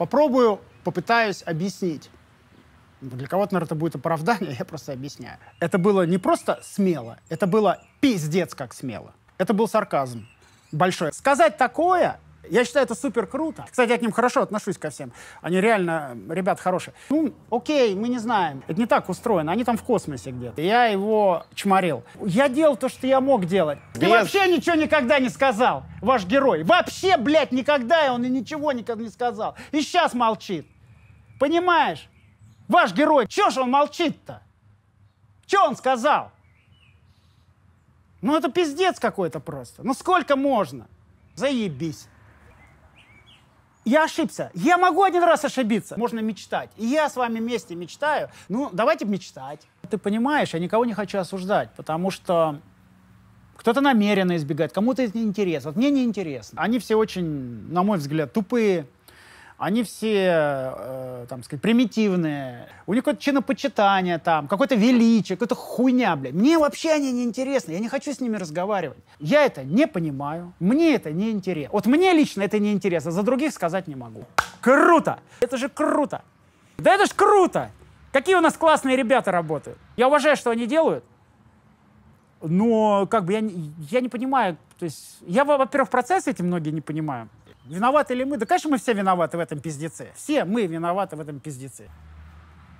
Попробую, попытаюсь объяснить. Ну, для кого-то, наверное, это будет оправдание, я просто объясняю. Это было не просто смело, это было пиздец как смело. Это был сарказм большой. Сказать такое я считаю, это супер круто. Кстати, я к ним хорошо отношусь ко всем. Они реально, ребят, хорошие. Ну, окей, мы не знаем. Это не так устроено. Они там в космосе где-то. Я его чморил. Я делал то, что я мог делать. Ты Без... вообще ничего никогда не сказал, ваш герой. Вообще, блядь, никогда он и ничего никогда не сказал. И сейчас молчит. Понимаешь? Ваш герой, чё ж он молчит-то? Чё он сказал? Ну это пиздец какой-то просто. Ну сколько можно? Заебись я ошибся. Я могу один раз ошибиться. Можно мечтать. И я с вами вместе мечтаю. Ну, давайте мечтать. Ты понимаешь, я никого не хочу осуждать, потому что кто-то намеренно избегает, кому-то это неинтересно. Вот мне неинтересно. Они все очень, на мой взгляд, тупые, они все, э, там сказать, примитивные. У них какое-то чинопочитание там, какое-то величие, какая-то хуйня, блядь. Мне вообще они не интересны, я не хочу с ними разговаривать. Я это не понимаю, мне это не интересно. Вот мне лично это не интересно, за других сказать не могу. Круто! Это же круто! Да это ж круто! Какие у нас классные ребята работают. Я уважаю, что они делают, но как бы я, я не понимаю, то есть я, во-первых, процесс эти многие не понимаю, Виноваты ли мы? Да, конечно, мы все виноваты в этом пиздеце. Все мы виноваты в этом пиздеце.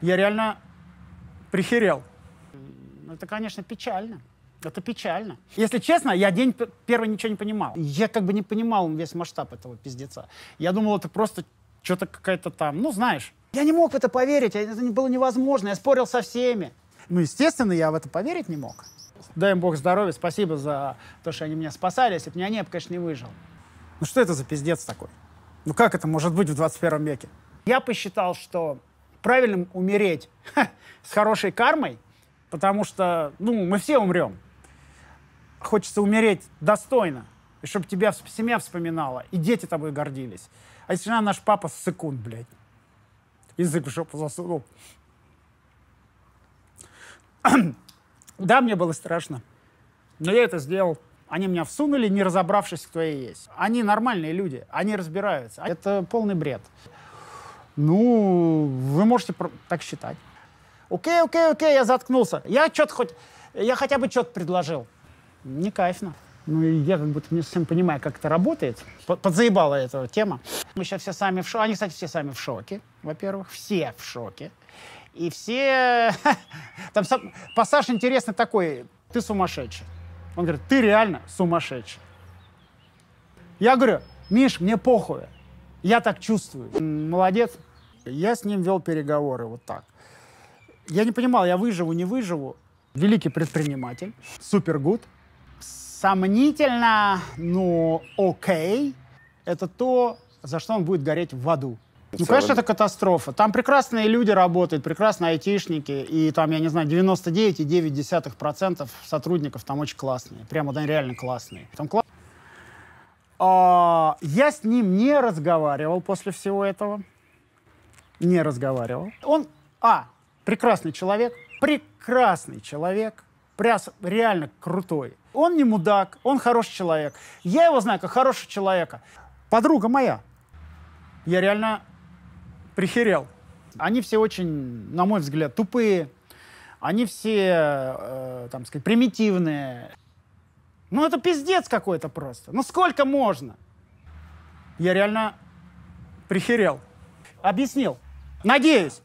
Я реально прихерел. Ну, это, конечно, печально. Это печально. Если честно, я день первый ничего не понимал. Я как бы не понимал весь масштаб этого пиздеца. Я думал, это просто что-то какая-то там, ну, знаешь. Я не мог в это поверить, это было невозможно, я спорил со всеми. Ну, естественно, я в это поверить не мог. Дай им бог здоровья, спасибо за то, что они меня спасали. Если бы меня не было, конечно, не выжил. Ну что это за пиздец такой? Ну как это может быть в 21 веке? Я посчитал, что правильным умереть с хорошей кармой, потому что, ну, мы все умрем. Хочется умереть достойно, и чтобы тебя семья вспоминала, и дети тобой гордились. А если наш папа с секунд, блядь, язык в жопу засунул. да, мне было страшно, но я это сделал. Они меня всунули, не разобравшись, кто я есть. Они нормальные люди, они разбираются. Это полный бред. Ну, вы можете так считать. Окей, окей, окей, я заткнулся. Я что-то хоть, я хотя бы что-то предложил. Не кайфно. Ну, я как будто не совсем понимаю, как это работает. Подзаебала эта тема. Мы сейчас все сами в шоке. Они, кстати, все сами в шоке, во-первых. Все в шоке. И все... Там пассаж интересный такой. Ты сумасшедший. Он говорит, ты реально сумасшедший. Я говорю, Миш, мне похуй. Я так чувствую. Молодец. Я с ним вел переговоры вот так. Я не понимал, я выживу, не выживу. Великий предприниматель, супергуд. Сомнительно, но окей. Это то, за что он будет гореть в аду. Ну, конечно, это катастрофа. Там прекрасные люди работают, прекрасные айтишники, и там, я не знаю, 99,9% сотрудников там очень классные. Прямо, да, реально классные. Там класс... а, я с ним не разговаривал после всего этого. Не разговаривал. Он, а, прекрасный человек, прекрасный человек, прям реально крутой. Он не мудак, он хороший человек. Я его знаю как хорошего человека. Подруга моя, я реально прихерел. Они все очень, на мой взгляд, тупые. Они все, э, там сказать, примитивные. Ну, это пиздец какой-то просто. Ну, сколько можно? Я реально прихерел. Объяснил. Надеюсь.